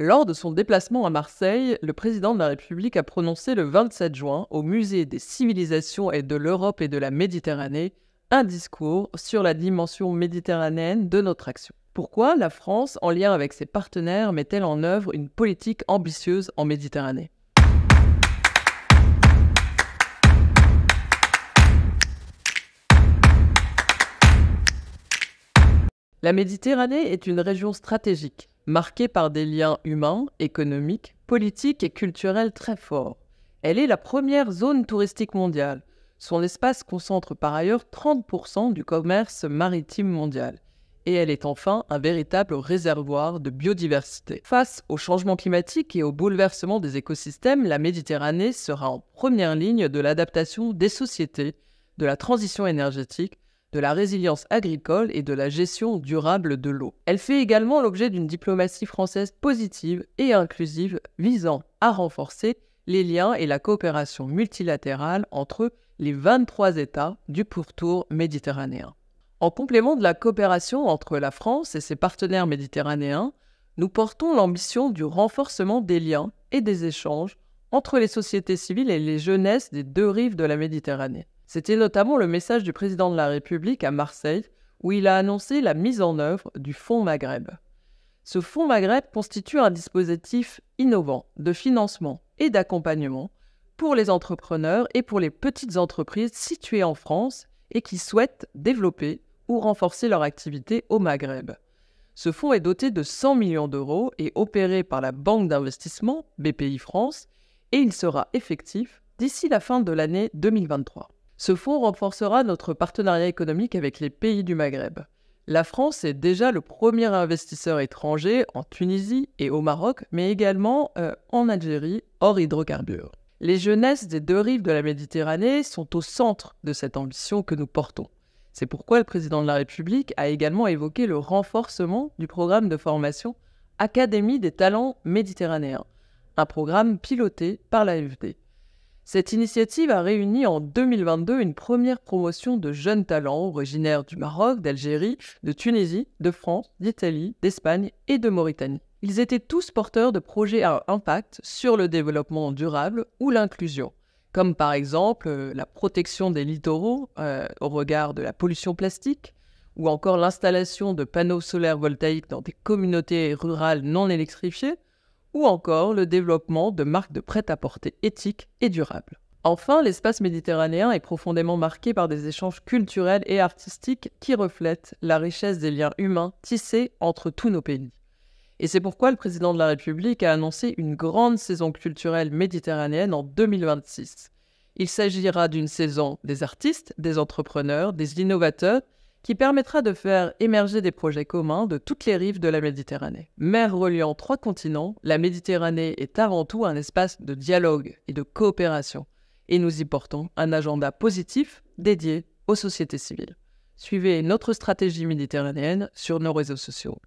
Lors de son déplacement à Marseille, le président de la République a prononcé le 27 juin au Musée des civilisations et de l'Europe et de la Méditerranée un discours sur la dimension méditerranéenne de notre action. Pourquoi la France, en lien avec ses partenaires, met-elle en œuvre une politique ambitieuse en Méditerranée La Méditerranée est une région stratégique marquée par des liens humains, économiques, politiques et culturels très forts. Elle est la première zone touristique mondiale. Son espace concentre par ailleurs 30% du commerce maritime mondial. Et elle est enfin un véritable réservoir de biodiversité. Face au changement climatique et au bouleversement des écosystèmes, la Méditerranée sera en première ligne de l'adaptation des sociétés, de la transition énergétique de la résilience agricole et de la gestion durable de l'eau. Elle fait également l'objet d'une diplomatie française positive et inclusive visant à renforcer les liens et la coopération multilatérale entre les 23 États du pourtour méditerranéen. En complément de la coopération entre la France et ses partenaires méditerranéens, nous portons l'ambition du renforcement des liens et des échanges entre les sociétés civiles et les jeunesses des deux rives de la Méditerranée. C'était notamment le message du président de la République à Marseille, où il a annoncé la mise en œuvre du Fonds Maghreb. Ce Fonds Maghreb constitue un dispositif innovant de financement et d'accompagnement pour les entrepreneurs et pour les petites entreprises situées en France et qui souhaitent développer ou renforcer leur activité au Maghreb. Ce fonds est doté de 100 millions d'euros et opéré par la Banque d'investissement BPI France et il sera effectif d'ici la fin de l'année 2023. Ce fonds renforcera notre partenariat économique avec les pays du Maghreb. La France est déjà le premier investisseur étranger en Tunisie et au Maroc, mais également euh, en Algérie, hors hydrocarbures. Les jeunesses des deux rives de la Méditerranée sont au centre de cette ambition que nous portons. C'est pourquoi le président de la République a également évoqué le renforcement du programme de formation Académie des talents méditerranéens, un programme piloté par l'AFD. Cette initiative a réuni en 2022 une première promotion de jeunes talents originaires du Maroc, d'Algérie, de Tunisie, de France, d'Italie, d'Espagne et de Mauritanie. Ils étaient tous porteurs de projets à impact sur le développement durable ou l'inclusion, comme par exemple euh, la protection des littoraux euh, au regard de la pollution plastique, ou encore l'installation de panneaux solaires voltaïques dans des communautés rurales non électrifiées, ou encore le développement de marques de prêt-à-porter éthiques et durables. Enfin, l'espace méditerranéen est profondément marqué par des échanges culturels et artistiques qui reflètent la richesse des liens humains tissés entre tous nos pays. Et c'est pourquoi le président de la République a annoncé une grande saison culturelle méditerranéenne en 2026. Il s'agira d'une saison des artistes, des entrepreneurs, des innovateurs qui permettra de faire émerger des projets communs de toutes les rives de la Méditerranée. Mer reliant trois continents, la Méditerranée est avant tout un espace de dialogue et de coopération, et nous y portons un agenda positif dédié aux sociétés civiles. Suivez notre stratégie méditerranéenne sur nos réseaux sociaux.